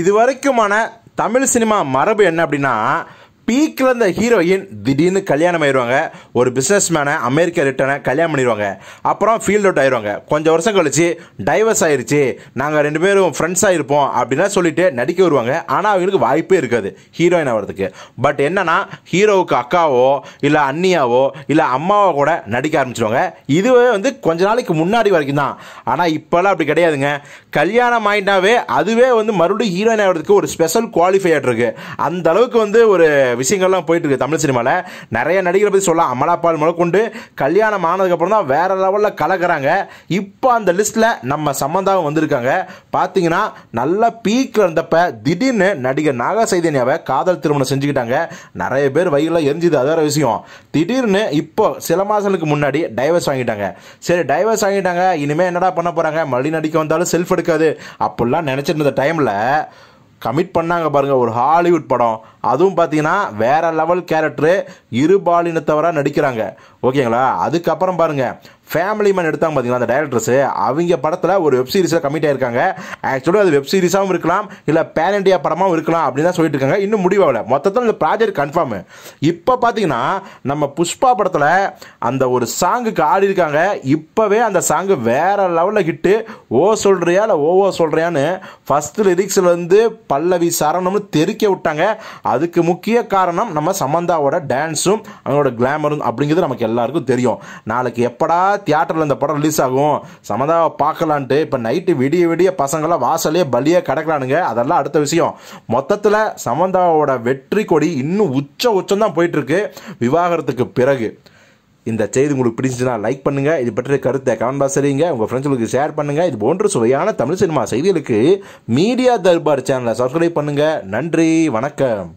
இதுவரைக்குமான Tamil cinema மரபு என்ன அப்படின்னா பீக்கில் இருந்த ஹீரோயின் திடீர்னு கல்யாணம் ஆயிடுவாங்க ஒரு பிஸ்னஸ் மேனை அமெரிக்க ரிட்டனை கல்யாணம் பண்ணிடுவாங்க அப்புறம் ஃபீல்ட் அவுட் ஆயிடுவாங்க கொஞ்சம் வருஷம் கழிச்சு டைவர்ஸ் ஆயிடுச்சு நாங்கள் ரெண்டு பேரும் ஃப்ரெண்ட்ஸாக இருப்போம் அப்படின்னா சொல்லிட்டு நடிக்க வருவாங்க ஆனால் அவங்களுக்கு வாய்ப்பே இருக்காது ஹீரோயின் ஆகிறதுக்கு பட் என்னன்னா ஹீரோவுக்கு அக்காவோ இல்லை அண்ணியாவோ இல்லை அம்மாவோ கூட நடிக்க ஆரம்பிச்சிடுவாங்க இதுவே வந்து கொஞ்ச நாளைக்கு முன்னாடி வரைக்கும் தான் ஆனால் இப்போல்லாம் அப்படி கிடையாதுங்க கல்யாணம் ஆயிட்டாவே அதுவே வந்து மறுபடியும் ஹீரோயின் ஆகிறதுக்கு ஒரு ஸ்பெஷல் குவாலிஃபை இருக்குது அந்த அளவுக்கு வந்து ஒரு விஷயங்கள்லாம் இருக்கு தமிழ் சினிமாவில் நிறைய நடிகரை பற்றி சொல்லலாம் அமலாபால் முதற்கொண்டு கல்யாணம் ஆனதுக்கப்புறம் தான் வேற லெவலில் கலக்கிறாங்க இப்போ அந்த லிஸ்ட்டில் நம்ம சம்மந்தாவும் வந்திருக்காங்க பார்த்தீங்கன்னா நல்லா பீக்கில் இருந்தப்ப திடீர்னு நடிகர் நாக சைதன்யாவை காதல் திருமணம் செஞ்சுக்கிட்டாங்க நிறைய பேர் வயிறில் எரிஞ்சுது அது வேறு விஷயம் திடீர்னு இப்போ சில மாதங்களுக்கு முன்னாடி டைவர்ஸ் வாங்கிட்டாங்க சரி டைவர்ஸ் வாங்கிட்டாங்க இனிமேல் என்னடா பண்ண போகிறாங்க மறுபடியும் நடிக்க வந்தாலும் செல்ஃப் எடுக்காது அப்படிலாம் நினச்சிட்டு டைமில் கமிட் பண்ணாங்க பாருங்கள் ஒரு ஹாலிவுட் படம் அதுவும் பார்த்தீங்கன்னா வேற லெவல் கேரக்டரு இருபாலினத்தவராக நடிக்கிறாங்க ஓகேங்களா அதுக்கப்புறம் பாருங்கள் ஃபேமிலி மேன் எடுத்தாங்க பார்த்தீங்களா அந்த டேரக்டர்ஸு அவங்க படத்தில் ஒரு வெப் சீரிஸில் கமிட் ஆகியிருக்காங்க ஆக்சுவலாக அது வெப் சீரிஸாகவும் இருக்கலாம் இல்லை பேன் இண்டியா படமாகவும் இருக்கலாம் அப்படின்னு தான் சொல்லிட்டு இருக்காங்க இன்னும் முடிவாகல மொத்தத்தில் இந்த ப்ராஜெக்ட் கன்ஃபார்ம் இப்போ பார்த்தீங்கன்னா நம்ம புஷ்பா படத்தில் அந்த ஒரு சாங்குக்கு ஆடி இருக்காங்க இப்போவே அந்த சாங்கு வேற லெவலில் ஹிட்டு ஓ சொல்கிறியா இல்லை ஓவோ சொல்கிறியான்னு லிரிக்ஸில் இருந்து பல்லவி சரணம்னு தெரிக்க விட்டாங்க அதுக்கு முக்கிய காரணம் நம்ம சமந்தாவோட டான்ஸும் அவங்களோட கிளாமரும் அப்படிங்கிறது நமக்கு எல்லாருக்கும் தெரியும் நாளைக்கு எப்படா தியேட்டரில் இந்த படம் ரிலீஸ் ஆகும் சமந்தாவை பார்க்கலான்ட்டு இப்போ நைட்டு விடிய விடிய பசங்களை வாசலே பலியே கிடக்கலானுங்க அதெல்லாம் அடுத்த விஷயம் மொத்தத்தில் சமந்தாவோட வெற்றி கொடி இன்னும் உச்ச உச்சம் தான் போயிட்டுருக்கு விவாகரத்துக்கு பிறகு இந்த செய்தி உங்களுக்கு பிடிச்சிச்சுன்னா லைக் பண்ணுங்கள் இது பற்றிய கருத்தை கமெண்ட் பாக்ஸ் சரிங்க உங்கள் ஃப்ரெண்ட்ஸுக்கு ஷேர் பண்ணுங்கள் இது போன்ற சுவையான தமிழ் சினிமா செய்திகளுக்கு மீடியா தர்பார் சேனலை சப்ஸ்கிரைப் பண்ணுங்கள் நன்றி வணக்கம்